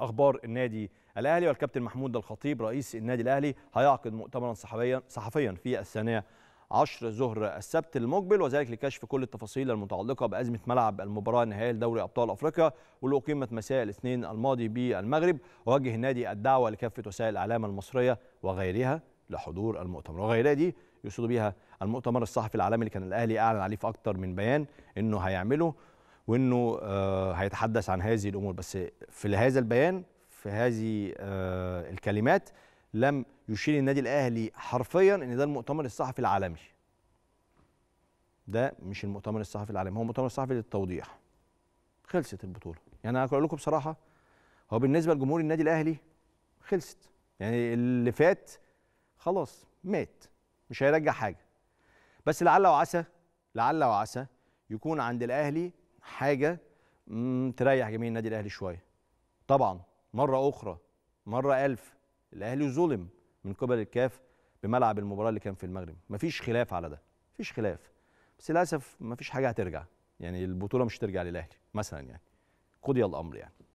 اخبار النادي الاهلي والكابتن محمود الخطيب رئيس النادي الاهلي هيعقد مؤتمرا صحفيا صحفيا في الثانيه عشر ظهر السبت المقبل وذلك لكشف كل التفاصيل المتعلقه بازمه ملعب المباراه النهائيه لدوري ابطال افريقيا واللي اقيمت مساء الاثنين الماضي بالمغرب ووجه النادي الدعوه لكافه وسائل الاعلام المصريه وغيرها لحضور المؤتمر وغيرها دي يقصدوا بيها المؤتمر الصحفي العالمي اللي كان الاهلي اعلن عليه في اكثر من بيان انه هيعمله وانه آه، هيتحدث عن هذه الامور بس في هذا البيان في هذه آه، الكلمات لم يشير النادي الاهلي حرفيا ان ده المؤتمر الصحفي العالمي ده مش المؤتمر الصحفي العالمي هو مؤتمر صحفي للتوضيح خلصت البطوله يعني انا اقول لكم بصراحه هو بالنسبه لجمهور النادي الاهلي خلصت يعني اللي فات خلاص مات مش هيرجع حاجه بس لعل وعسى لعل وعسى يكون عند الاهلي حاجه تريح جميع النادي الاهلي شويه طبعا مره اخرى مره ألف الاهلي ظلم من قبل الكاف بملعب المباراه اللي كان في المغرب مفيش خلاف على ده مفيش خلاف بس للاسف مفيش حاجه هترجع يعني البطوله مش هترجع للاهلي مثلا يعني قضي الامر يعني